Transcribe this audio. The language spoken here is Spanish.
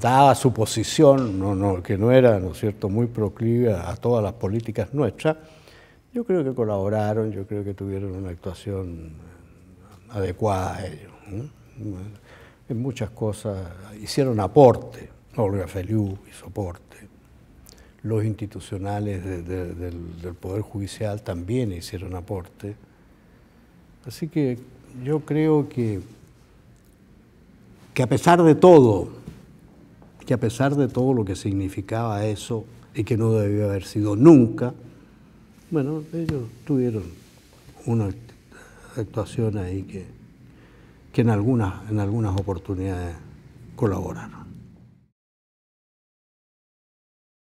daba su posición, no, no, que no era, ¿no es cierto?, muy proclive a todas las políticas nuestras, yo creo que colaboraron, yo creo que tuvieron una actuación adecuada a ellos. En muchas cosas hicieron aporte, Olga Feliú hizo aporte, los institucionales del, del Poder Judicial también hicieron aporte. Así que yo creo que, que a pesar de todo, a pesar de todo lo que significaba eso y que no debió haber sido nunca, bueno, ellos tuvieron una actuación ahí que, que en, en algunas oportunidades colaboraron.